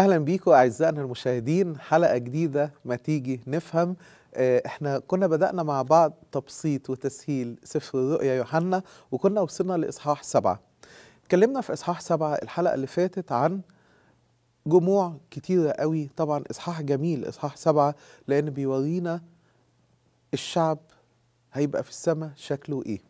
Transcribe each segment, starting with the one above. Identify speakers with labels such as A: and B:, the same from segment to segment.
A: اهلا بيكم اعزائنا المشاهدين حلقه جديده ما تيجي نفهم آه، احنا كنا بدانا مع بعض تبسيط وتسهيل سفر الرؤيا يوحنا وكنا وصلنا لاصحاح سبعه اتكلمنا في اصحاح سبعه الحلقه اللي فاتت عن جموع كتيرة قوي طبعا إصحاح جميل إصحاح سبعة لأن بيورينا الشعب هيبقى في السماء شكله إيه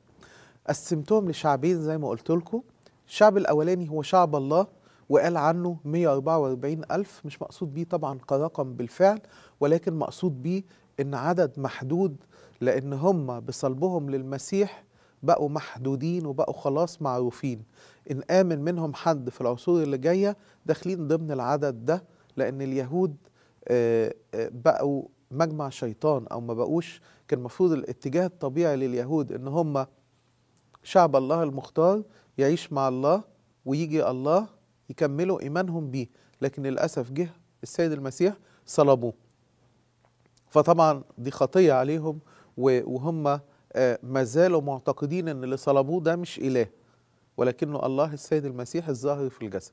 A: قسمتهم لشعبين زي ما قلت لكم الشعب الأولاني هو شعب الله وقال عنه 144 ألف مش مقصود بيه طبعا كرقم بالفعل ولكن مقصود بيه إن عدد محدود لأن هم بصلبهم للمسيح بقوا محدودين وبقوا خلاص معروفين إن آمن منهم حد في العصور اللي جاية داخلين ضمن العدد ده لأن اليهود آه، آه، بقوا مجمع شيطان أو ما بقوش كان المفروض الاتجاه الطبيعي لليهود إن هم شعب الله المختار يعيش مع الله ويجي الله يكملوا إيمانهم بيه لكن للأسف جه السيد المسيح صلبوه فطبعا دي خطية عليهم وهم آه، ما زالوا معتقدين ان اللي صلبوه ده مش اله ولكنه الله السيد المسيح الظاهر في الجسد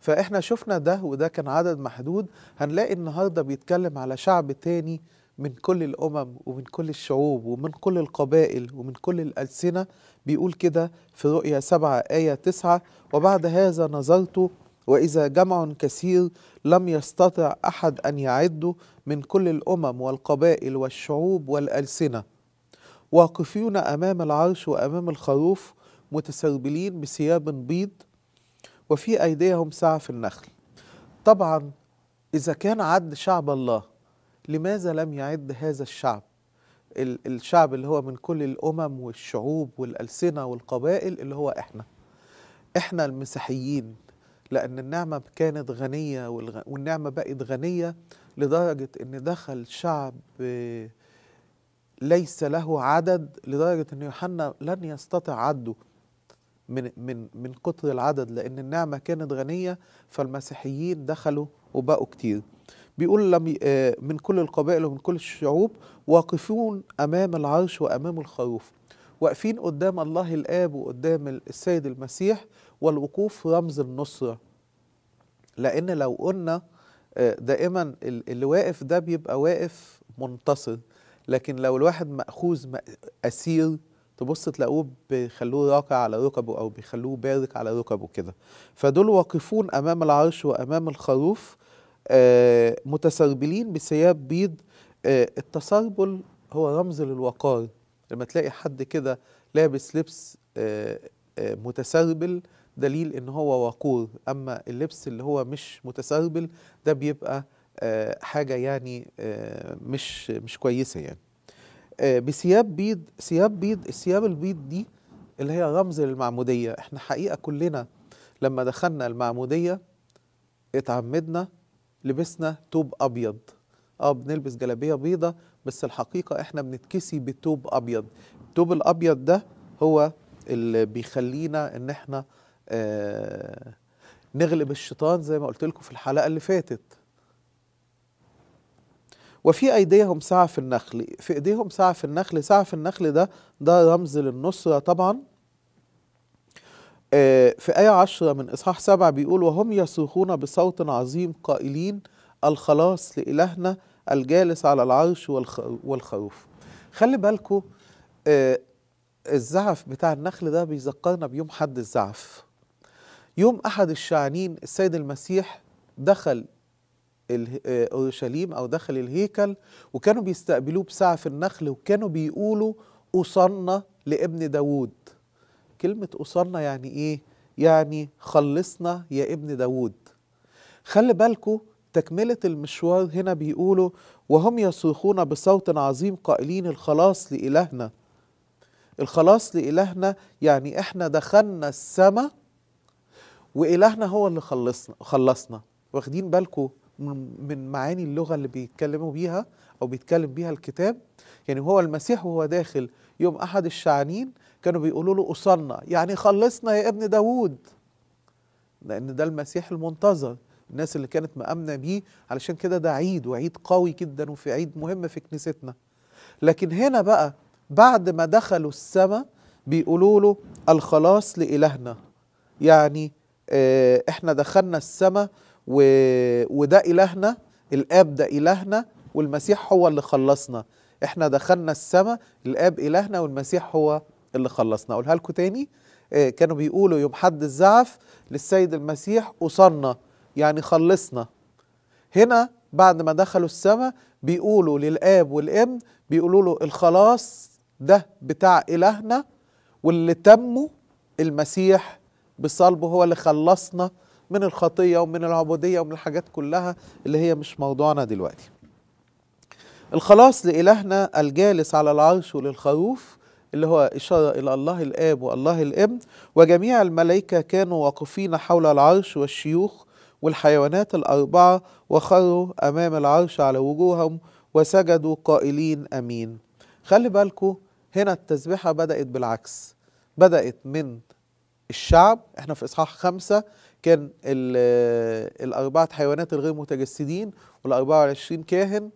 A: فاحنا شفنا ده وده كان عدد محدود هنلاقي النهارده بيتكلم على شعب تاني من كل الأمم ومن كل الشعوب ومن كل القبائل ومن كل الألسنة بيقول كده في رؤيا سبعة آية تسعة وبعد هذا نظرت وإذا جمع كثير لم يستطع أحد أن يعده من كل الأمم والقبائل والشعوب والألسنة واقفون أمام العرش وأمام الخروف متسربلين بثياب بيض وفي أيديهم سعف النخل طبعا إذا كان عد شعب الله لماذا لم يعد هذا الشعب الشعب اللي هو من كل الأمم والشعوب والألسنة والقبائل اللي هو إحنا إحنا المسيحيين لأن النعمة كانت غنية والنعمة بقت غنية لدرجة أن دخل شعب ليس له عدد لدرجة أن يوحنا لن يستطع عده من من من كتر العدد لأن النعمة كانت غنية فالمسيحيين دخلوا وبقوا كتير بيقول لم آه، من كل القبائل ومن كل الشعوب واقفون امام العرش وامام الخروف واقفين قدام الله الاب وقدام السيد المسيح والوقوف رمز النصره لان لو قلنا آه، دائما اللي واقف ده بيبقى واقف منتصر لكن لو الواحد مأخوذ أسير تبص تلاقوه بيخلوه راكع على ركبه أو بيخلوه بارك على ركبه كده فدول واقفون أمام العرش وأمام الخروف آه، متسربلين بثياب بيض آه، التسربل هو رمز للوقار لما تلاقي حد كده لابس لبس آه، متسربل دليل ان هو وقور اما اللبس اللي هو مش متسربل ده بيبقى حاجه يعني مش مش كويسه يعني بثياب بيض ثياب بيض الثياب البيض دي اللي هي رمز للمعموديه احنا حقيقه كلنا لما دخلنا المعموديه اتعمدنا لبسنا توب ابيض اه بنلبس جلابيه بيضه بس الحقيقه احنا بنتكسي بتوب ابيض التوب الابيض ده هو اللي بيخلينا ان احنا آه نغلب الشيطان زي ما قلت لكم في الحلقه اللي فاتت وفي ايديهم ساعه في النخل في ايديهم ساعه في النخل ساعه في النخل ده ده رمز للنصره طبعا في آية عشرة من إصحاح سبعة بيقول وهم يصرخون بصوت عظيم قائلين الخلاص لإلهنا الجالس على العرش والخروف خلي بالكو آه، الزعف بتاع النخل ده بيذكرنا بيوم حد الزعف يوم أحد الشعنين السيد المسيح دخل آه، اورشليم او دخل الهيكل وكانوا بيستقبلوه بسعف النخل وكانوا بيقولوا اوصلنا لابن داوود كلمة أسرنا يعني إيه؟ يعني خلصنا يا ابن داود خلي بالكو تكملة المشوار هنا بيقولوا وهم يصرخون بصوت عظيم قائلين الخلاص لإلهنا الخلاص لإلهنا يعني إحنا دخلنا السماء وإلهنا هو اللي خلصنا خلصنا واخدين بالكو من معاني اللغة اللي بيتكلموا بيها أو بيتكلم بيها الكتاب يعني هو المسيح وهو داخل يوم أحد الشعنين كانوا بيقولوا له أصلنا يعني خلصنا يا ابن داوود لأن ده المسيح المنتظر الناس اللي كانت مأمنة بيه علشان كده ده عيد وعيد قوي جدا وفي عيد مهم في كنيستنا لكن هنا بقى بعد ما دخلوا السماء بيقولوا له الخلاص لإلهنا يعني آه، احنا دخلنا السماء وده إلهنا الآب ده إلهنا والمسيح هو اللي خلصنا احنا دخلنا السماء الآب إلهنا والمسيح هو اللي خلصنا اقولها لكم تاني آه، كانوا بيقولوا يوم حد الزعف للسيد المسيح وصلنا يعني خلصنا هنا بعد ما دخلوا السماء بيقولوا للاب والابن بيقولوا له الخلاص ده بتاع الهنا واللي تمه المسيح بصلبه هو اللي خلصنا من الخطيه ومن العبوديه ومن الحاجات كلها اللي هي مش موضوعنا دلوقتي الخلاص لإلهنا الجالس على العرش وللخروف اللي هو إشارة إلى الله الآب والله الابن وجميع الملائكة كانوا واقفين حول العرش والشيوخ والحيوانات الأربعة وخروا أمام العرش على وجوههم وسجدوا قائلين أمين خلي بالكو هنا التسبيحة بدأت بالعكس بدأت من الشعب احنا في إصحاح خمسة كان آه، الأربعة حيوانات الغير متجسدين والأربعة والعشرين كاهن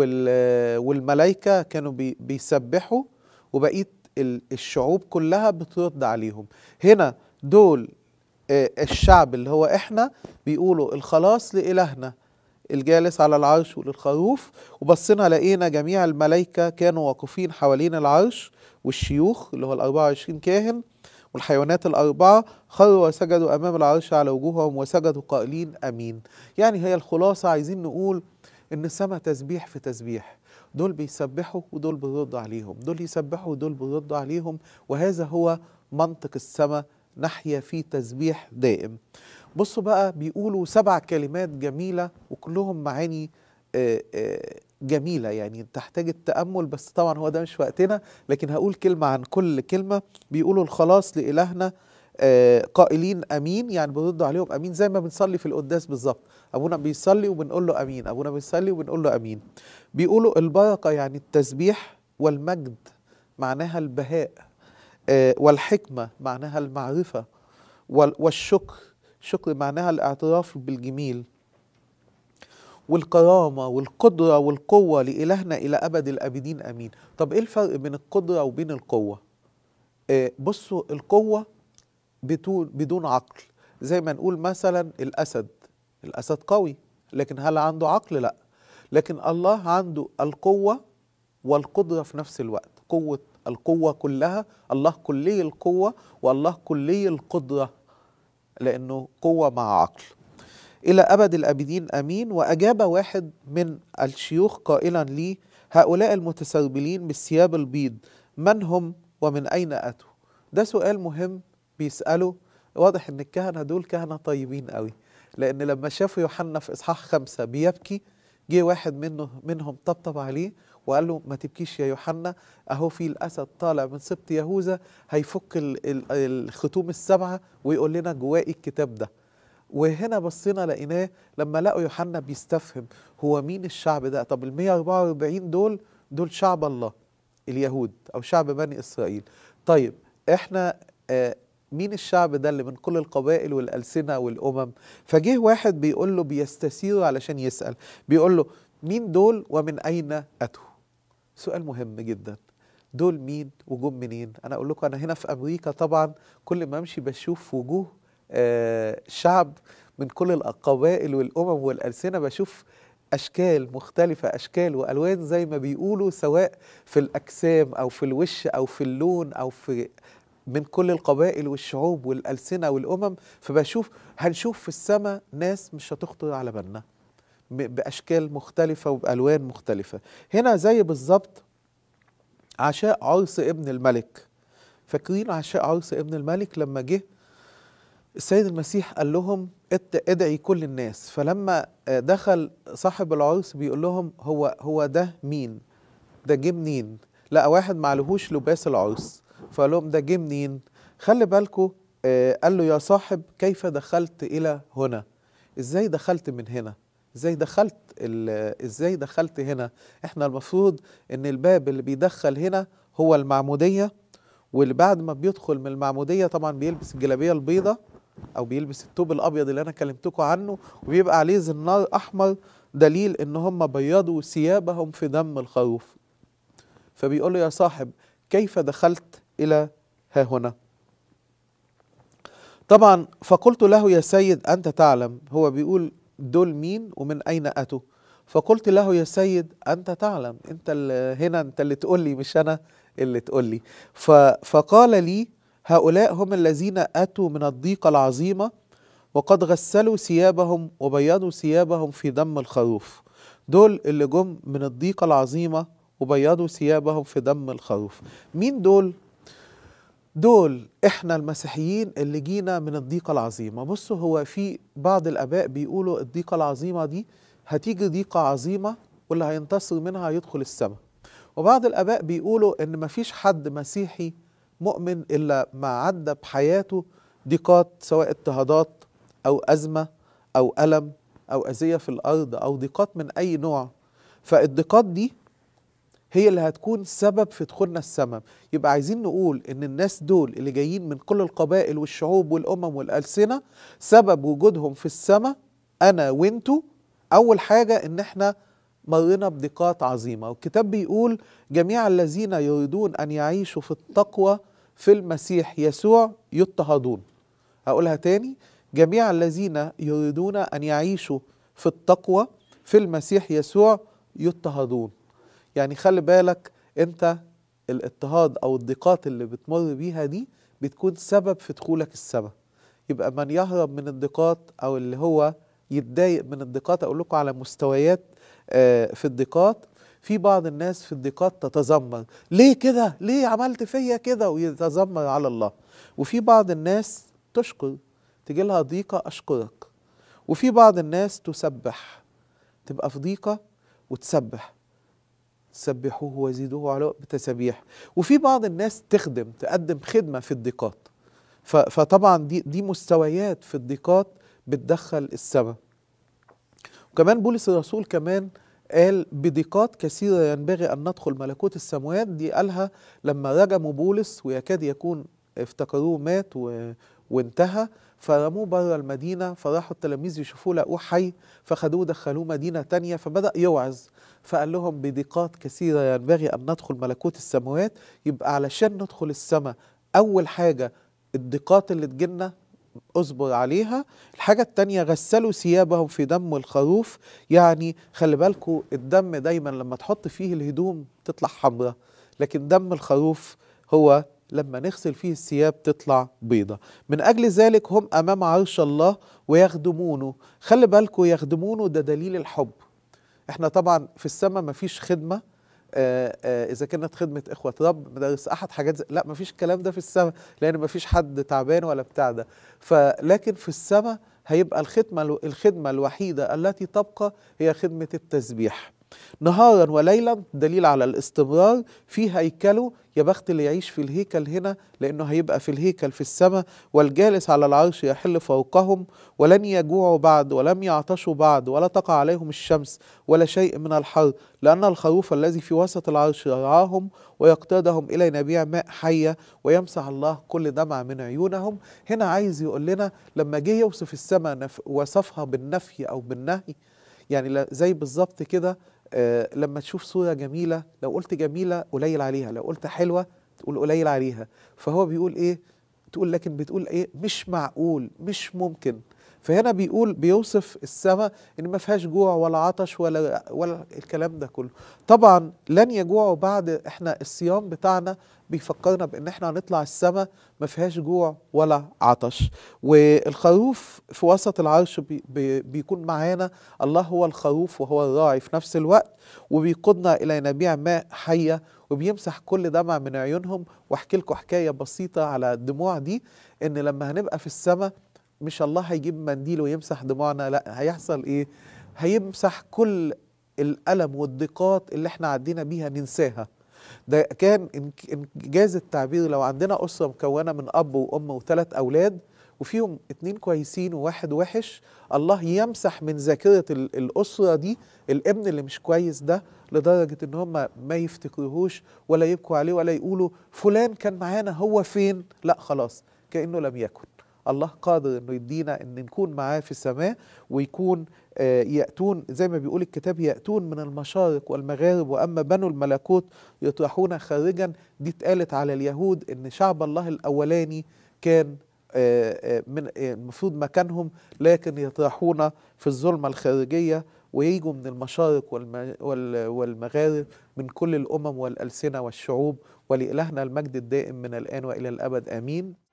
A: آه، والملائكة كانوا بيسبحوا وبقيت الشعوب كلها بترد عليهم هنا دول آه، الشعب اللي هو احنا بيقولوا الخلاص لإلهنا الجالس على العرش وللخروف وبصينا لقينا جميع الملائكة كانوا واقفين حوالين العرش والشيوخ اللي هو ال 24 كاهن والحيوانات الأربعة خروا وسجدوا أمام العرش على وجوههم وسجدوا قائلين أمين يعني هي الخلاصة عايزين نقول إن السماء تسبيح في تسبيح دول بيسبحوا ودول بيردوا عليهم دول يسبحوا ودول بيردوا عليهم وهذا هو منطق السماء نحيا في تسبيح دائم بصوا بقى بيقولوا سبع كلمات جميلة وكلهم معاني آه، آه، جميلة يعني تحتاج التأمل بس طبعا هو ده مش وقتنا لكن هقول كلمة عن كل كلمة بيقولوا الخلاص لإلهنا آه، قائلين امين يعني بنرد عليهم امين زي ما بنصلي في القداس بالظبط ابونا بيصلي وبنقول له امين ابونا بيصلي وبنقول له امين بيقولوا البركه يعني التسبيح والمجد معناها البهاء آه، والحكمه معناها المعرفه والشكر شكر معناها الاعتراف بالجميل والكرامه والقدره والقوه لالهنا الى ابد الابدين امين طب ايه الفرق بين القدره وبين القوه آه، بصوا القوه بدون عقل زي ما نقول مثلا الأسد الأسد قوي لكن هل عنده عقل؟ لا لكن الله عنده القوة والقدرة في نفس الوقت قوة القوة كلها الله كلي القوة والله كلي القدرة لأنه قوة مع عقل إلى أبد الأبدين أمين وأجاب واحد من الشيوخ قائلا لي هؤلاء المتسربلين بالثياب البيض من هم ومن أين أتوا ده سؤال مهم بيسألوا واضح ان الكهنة دول كهنة طيبين قوي لان لما شافوا يوحنا في اصحاح خمسة بيبكي جه واحد منه منهم طبطب عليه وقال له ما تبكيش يا يوحنا اهو في الاسد طالع من سبط يهوذا هيفك الختوم السبعه ويقول لنا جواه إيه الكتاب ده وهنا بصينا لقيناه لما لقوا يوحنا بيستفهم هو مين الشعب ده طب ال 144 دول دول شعب الله اليهود او شعب بني اسرائيل طيب احنا آه مين الشعب ده اللي من كل القبائل والألسنة والأمم فجه واحد بيقول له بيستسيره علشان يسأل بيقول له مين دول ومن أين أتوا سؤال مهم جدا دول مين وجم منين أنا أقول لكم أنا هنا في أمريكا طبعا كل ما أمشي بشوف وجوه آه شعب من كل القبائل والأمم والألسنة بشوف أشكال مختلفة أشكال وألوان زي ما بيقولوا سواء في الأجسام أو في الوش أو في اللون أو في من كل القبائل والشعوب والألسنة والأمم فبشوف هنشوف في السماء ناس مش هتخطر على بالنا بأشكال مختلفة وبألوان مختلفة هنا زي بالظبط عشاء عرس ابن الملك فاكرين عشاء عرس ابن الملك لما جه السيد المسيح قال لهم ادعي كل الناس فلما آه، دخل صاحب العرس بيقول لهم هو هو ده مين ده جه منين لقى واحد معلهوش لباس العرس فقال لهم ده جه منين خلي بالكوا آه قال له يا صاحب كيف دخلت الى هنا ازاي دخلت من هنا ازاي دخلت ازاي دخلت هنا احنا المفروض ان الباب اللي بيدخل هنا هو المعموديه واللي بعد ما بيدخل من المعموديه طبعا بيلبس الجلابيه البيضاء او بيلبس التوب الابيض اللي انا كلمتكم عنه وبيبقى عليه زنار احمر دليل ان هم بيضوا ثيابهم في دم الخروف فبيقول له يا صاحب كيف دخلت إلى ها هنا طبعا فقلت له يا سيد أنت تعلم هو بيقول دول مين ومن أين أتوا فقلت له يا سيد أنت تعلم أنت هنا أنت اللي تقول لي مش أنا اللي تقول لي فقال لي هؤلاء هم الذين أتوا من الضيقة العظيمة وقد غسلوا ثيابهم وبيضوا ثيابهم في دم الخروف دول اللي جم من الضيقة العظيمة وبيضوا ثيابهم في دم الخروف مين دول دول احنا المسيحيين اللي جينا من الضيقه العظيمه بصوا هو في بعض الاباء بيقولوا الضيقه العظيمه دي هتيجي ضيقه عظيمه واللي هينتصر منها يدخل السماء وبعض الاباء بيقولوا ان مفيش حد مسيحي مؤمن الا ما عدى بحياته ضيقات سواء اضطهادات او ازمه او الم او اذيه في الارض او ضيقات من اي نوع فالضيقات دي هي اللي هتكون سبب في دخولنا السماء يبقى عايزين نقول ان الناس دول اللي جايين من كل القبائل والشعوب والامم والالسنه سبب وجودهم في السماء انا وانتو اول حاجه ان احنا مرينا بنقاط عظيمه والكتاب بيقول جميع الذين يريدون ان يعيشوا في التقوى في المسيح يسوع يضطهدون هقولها تاني جميع الذين يريدون ان يعيشوا في التقوى في المسيح يسوع يضطهدون يعني خلي بالك انت الاضطهاد او الضيقات اللي بتمر بيها دي بتكون سبب في دخولك السماء يبقى من يهرب من الضيقات او اللي هو يتضايق من الضيقات اقول لكم على مستويات آه، في الضيقات في بعض الناس في الضيقات تتذمر ليه كده ليه عملت فيا كده ويتذمر على الله وفي بعض الناس تشكر تجي لها ضيقه اشكرك وفي بعض الناس تسبح تبقى في ضيقه وتسبح سبحوه وزيدوه على بتسبيح وفي بعض الناس تخدم تقدم خدمة في الضيقات فطبعا دي, دي مستويات في الضيقات بتدخل السماء وكمان بولس الرسول كمان قال بضيقات كثيرة ينبغي أن ندخل ملكوت السماوات دي قالها لما رجموا بولس ويكاد يكون افتكروه مات و... وانتهى فرموه بره المدينة فراحوا التلاميذ يشوفوه لقوه حي فخدوه دخلوه مدينة تانية فبدأ يوعظ فقال لهم بضيقات كثيرة ينبغي أن ندخل ملكوت السماوات يبقى علشان ندخل السماء أول حاجة الضيقات اللي تجينا اصبر عليها الحاجة التانية غسلوا ثيابهم في دم الخروف يعني خلي بالكوا الدم دايما لما تحط فيه الهدوم تطلع حمراء لكن دم الخروف هو لما نغسل فيه الثياب تطلع بيضة من أجل ذلك هم أمام عرش الله ويخدمونه خلي بالكوا يخدمونه ده دليل الحب احنا طبعا في السماء مفيش خدمه آه، آه، اذا كانت خدمه اخوه رب مدرس احد حاجات لا مفيش الكلام ده في السماء لان مفيش حد تعبان ولا بتاع ده فلكن في السماء هيبقى الخدمه الخدمه الوحيده التي تبقى هي خدمه التسبيح نهارا وليلا دليل على الاستمرار في هيكله يا بخت اللي يعيش في الهيكل هنا لأنه هيبقى في الهيكل في السماء والجالس على العرش يحل فوقهم ولن يجوعوا بعد ولم يعطشوا بعد ولا تقع عليهم الشمس ولا شيء من الحر لأن الخروف الذي في وسط العرش يرعاهم ويقتادهم إلى نبيع ماء حية ويمسح الله كل دمع من عيونهم هنا عايز يقول لنا لما جه يوصف السماء وصفها بالنفي أو بالنهي يعني زي بالظبط كده آه، لما تشوف صورة جميلة لو قلت جميلة قليل عليها لو قلت حلوة تقول قليل عليها فهو بيقول إيه تقول لكن بتقول إيه مش معقول مش ممكن فهنا بيقول بيوصف السماء ان ما فيهاش جوع ولا عطش ولا ولا الكلام ده كله طبعا لن يجوعوا بعد احنا الصيام بتاعنا بيفكرنا بان احنا هنطلع السماء ما فيهاش جوع ولا عطش والخروف في وسط العرش بي بي بيكون معانا الله هو الخروف وهو الراعي في نفس الوقت وبيقودنا الى ينابيع ماء حيه وبيمسح كل دمع من عيونهم واحكي لكم حكايه بسيطه على الدموع دي ان لما هنبقى في السماء مش الله هيجيب منديل ويمسح دموعنا لا هيحصل ايه هيمسح كل الالم والضيقات اللي احنا عدينا بيها ننساها ده كان انجاز التعبير لو عندنا اسره مكونه من اب وام وثلاث اولاد وفيهم اتنين كويسين وواحد وحش الله يمسح من ذاكرة الأسرة دي الابن اللي مش كويس ده لدرجة ان هم ما يفتكروهوش ولا يبكوا عليه ولا يقولوا فلان كان معانا هو فين لا خلاص كأنه لم يكن الله قادر انه يدينا ان نكون معاه في السماء ويكون آه، يأتون زي ما بيقول الكتاب يأتون من المشارق والمغارب وأما بنو الملكوت يطرحون خارجا دي اتقالت على اليهود إن شعب الله الأولاني كان آه، آه، من المفروض مكانهم لكن يطرحون في الظلمة الخارجية ويجوا من المشارق والمغارب من كل الأمم والألسنة والشعوب ولإلهنا المجد الدائم من الآن وإلى الأبد آمين